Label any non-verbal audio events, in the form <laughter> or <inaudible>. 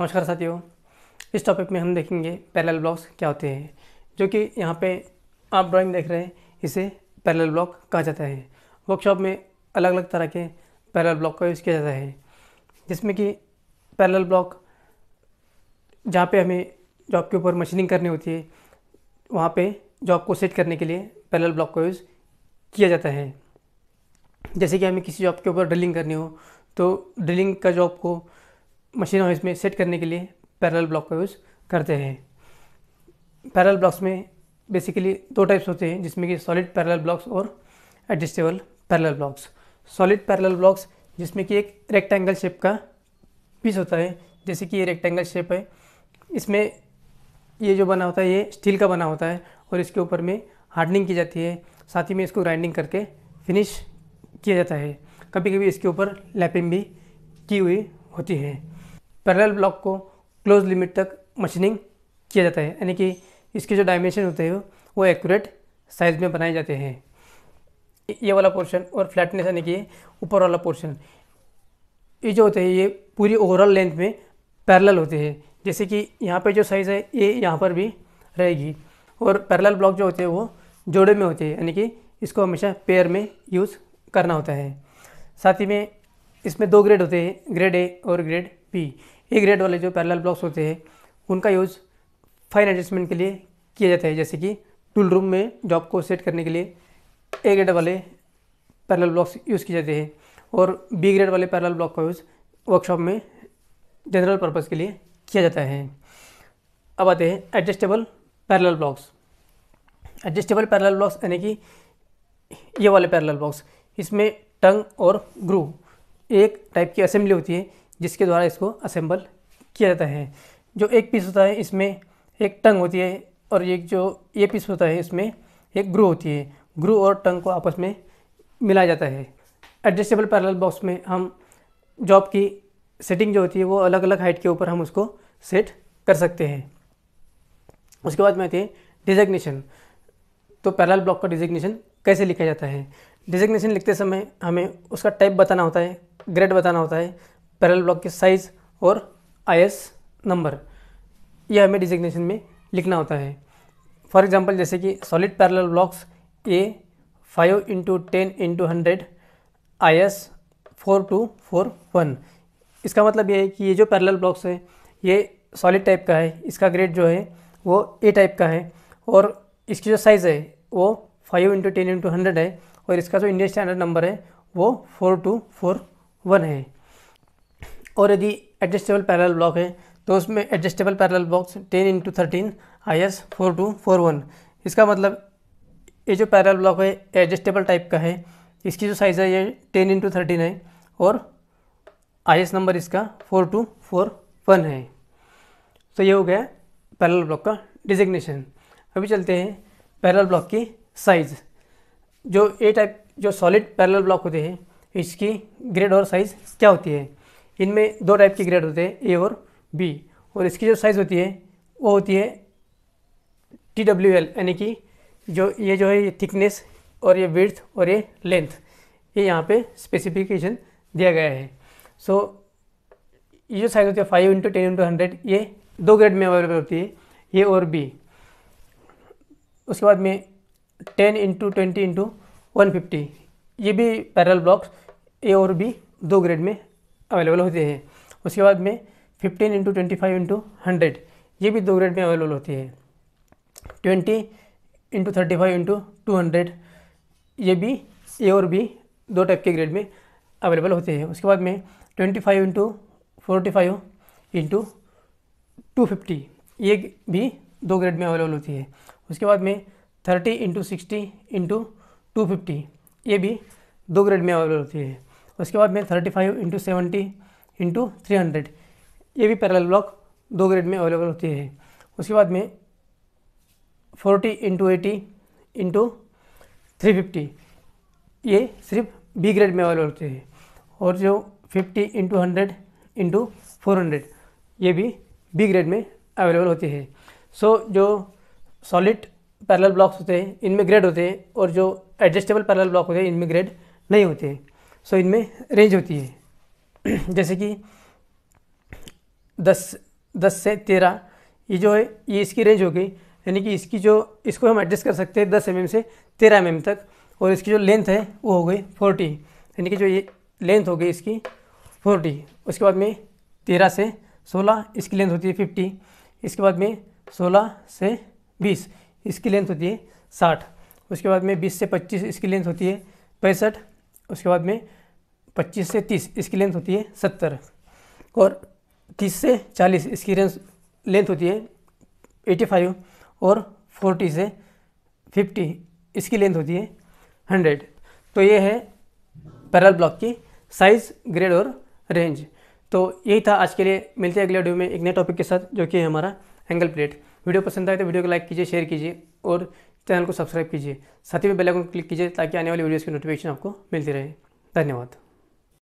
नमस्कार साथियों इस टॉपिक में हम देखेंगे पैरेलल ब्लॉक्स क्या होते हैं जो कि यहाँ पे आप ड्राइंग देख रहे हैं इसे पैरेलल ब्लॉक कहा जाता है वर्कशॉप में अलग अलग तरह के पैरेलल ब्लॉक का यूज़ किया जाता है जिसमें कि पैरेलल ब्लॉक जहाँ पे हमें जॉब के ऊपर मशीनिंग करनी होती है वहाँ पे जॉब को सेट करने के लिए पैरेलल ब्लॉक का यूज़ किया जाता है जैसे कि हमें किसी जॉब के ऊपर ड्रिलिंग करनी हो तो ड्रिलिंग का जॉब को मशीन नॉइज़ में सेट करने के लिए पैरल ब्लॉक का यूज़ करते हैं पैरल ब्लॉक्स में बेसिकली दो टाइप्स होते हैं जिसमें कि सॉलिड पैरल ब्लॉक्स और adjustable parallel blocks solid parallel blocks जिसमें कि एक रेक्टेंगल शेप का पीस होता है जैसे कि ये रेक्टेंगल शेप है इसमें ये जो बना होता है ये स्टील का बना होता है और इसके ऊपर में हार्डनिंग की जाती है साथ ही में इसको ग्राइंडिंग करके फिनिश किया जाता है कभी कभी इसके ऊपर लैपिंग भी की हुई होती है पैरेलल ब्लॉक को क्लोज लिमिट तक मशीनिंग किया जाता है यानी कि इसके जो डायमेंशन होते हैं वो एक्यूरेट साइज़ में बनाए जाते हैं ये वाला पोर्शन और फ्लैटनेस यानी कि ऊपर वाला पोर्शन ये जो होते हैं ये पूरी ओवरऑल लेंथ में पैरेलल होते हैं जैसे कि यहाँ पे जो साइज़ है ये यहाँ पर भी रहेगी और पैरेलल ब्लॉक जो होते हैं वो जोड़े में होते हैं यानी कि इसको हमेशा पेयर में यूज़ करना होता है साथ ही में इसमें दो ग्रेड होते हैं ग्रेड ए और ग्रेड पी ए ग्रेड वाले जो पैरेलल ब्लॉक्स होते हैं उनका यूज़ फाइन एडजस्टमेंट के लिए किया जाता है जैसे कि टूल रूम में जॉब को सेट करने के लिए ए ग्रेड वाले पैरेलल ब्लॉक्स यूज़ किए जाते हैं और बी ग्रेड वाले पैरेलल ब्लॉक का यूज़ वर्कशॉप में जनरल पर्पज़ के लिए किया जाता है अब आते हैं adjustable parallel blocks adjustable parallel blocks यानी कि ये वाले पैरेलल ब्लॉक्स इसमें टंग और ग्रू एक टाइप की असेंबली होती है जिसके द्वारा इसको असेंबल किया जाता है जो एक पीस होता है इसमें एक टंग होती है और एक जो ये पीस होता है इसमें एक ग्रू होती है ग्रू और टंग को आपस में मिलाया जाता है एडजस्टेबल पैरेलल बॉक्स में हम जॉब की सेटिंग जो होती है वो अलग अलग हाइट के ऊपर हम उसको सेट कर सकते हैं उसके बाद में आती है डिजाइग्नेशन तो पैरेलल ब्लॉक का डिजाइग्नेशन कैसे लिखा जाता है डिजाइग्नेशन लिखते समय हमें उसका टाइप बताना होता है ग्रेड बताना होता है पैरल ब्लॉक के साइज़ और आई नंबर यह हमें डिजिग्नेशन में लिखना होता है फॉर एग्ज़ाम्पल जैसे कि solid parallel blocks A five into ten into hundred I S four two four one इसका मतलब ये है कि ये जो पैरल ब्लॉक्स है ये सॉलिड टाइप का है इसका ग्रेड जो है वो ए टाइप का है और इसकी जो साइज़ है वो five into ten into hundred है और इसका जो इंडियन स्टैंडर्ड नंबर है वो फोर टू फोर वन है और यदि एडजस्टेबल पैरेलल ब्लॉक है तो उसमें adjustable parallel box ten into thirteen I S four two four one इसका मतलब ये जो पैरेलल ब्लॉक है एडजस्टेबल टाइप का है इसकी जो साइज़ है ये टेन इंटू थर्टीन है और आई एस नंबर इसका फोर टू फोर वन है तो ये हो गया पैरेलल ब्लॉक का डिजिग्नेशन अभी चलते हैं पैरेलल ब्लॉक की साइज़ जो ए टाइप जो सॉलिड पैरेलल ब्लॉक होते हैं इसकी ग्रेड और साइज़ क्या होती है इनमें दो टाइप के ग्रेड होते हैं ए और बी और इसकी जो साइज़ होती है वो होती है टी डब्ल्यू एल यानी कि जो ये जो है ये थिकनेस और ये विर्थ और ये लेंथ ये यहाँ पे स्पेसिफिकेशन दिया गया है सो so, ये जो साइज़ होती है five into ten into hundred ये दो ग्रेड में अवेलेबल होती है ए और बी उसके बाद में ten into twenty into one fifty ये भी पैरल ब्लॉक्स ए और बी दो ग्रेड में अवेलेबल होते हैं उसके बाद में fifteen into twenty five into hundred ये भी दो ग्रेड में अवेलेबल होती है twenty into thirty five into two hundred ये भी ए और बी दो टाइप के ग्रेड में अवेलेबल होते हैं उसके बाद में twenty five into forty five into two fifty ये भी दो ग्रेड में अवेलेबल होती है उसके बाद में thirty into sixty into two fifty ये भी दो ग्रेड में अवेलेबल होती है उसके बाद में thirty five into seventy into three hundred ये भी पैरेलल ब्लॉक दो ग्रेड में अवेलेबल होती है उसके बाद में forty into eighty into three fifty ये सिर्फ बी ग्रेड में अवेलेबल होते हैं और जो fifty into hundred into four hundred ये भी बी ग्रेड में अवेलेबल होती है सो so, जो सॉलिड पैरेलल ब्लॉक्स होते हैं इनमें ग्रेड होते हैं और जो एडजस्टेबल पैरेलल ब्लॉक होते हैं इनमें ग्रेड नहीं होते हैं सो इनमें रेंज होती है <clears throat> जैसे कि दस दस से तेरह ये जो है ये इसकी रेंज हो गई यानी कि इसकी जो इसको हम एडजस्ट कर सकते हैं दस एम mm से तेरह एम mm तक और इसकी जो लेंथ है वो हो गई फोर्टी यानी कि जो ये लेंथ हो गई इसकी फोर्टी उसके बाद में तेरह से सोलह इसकी लेंथ होती है फिफ्टी इसके बाद में सोलह से बीस इसकी लेंथ होती है साठ उसके बाद में बीस से पच्चीस इसकी लेंथ होती है पैंसठ उसके बाद में पच्चीस से तीस इसकी लेंथ होती है सत्तर और तीस से चालीस इसकी रेंज लेंथ होती है एटी फाइव और फोर्टी से फिफ्टी इसकी लेंथ होती है हंड्रेड तो ये है पैरल ब्लॉक की साइज़ ग्रेड और रेंज तो यही था आज के लिए मिलते हैं अगले वीडियो में एक नए टॉपिक के साथ जो कि है हमारा एंगल प्लेट वीडियो पसंद आए तो वीडियो को लाइक कीजिए शेयर कीजिए और चैनल को सब्सक्राइब कीजिए साथ ही में बेल आइकन क्लिक कीजिए ताकि आने वाली वीडियोस की नोटिफिकेशन आपको मिलती रहे धन्यवाद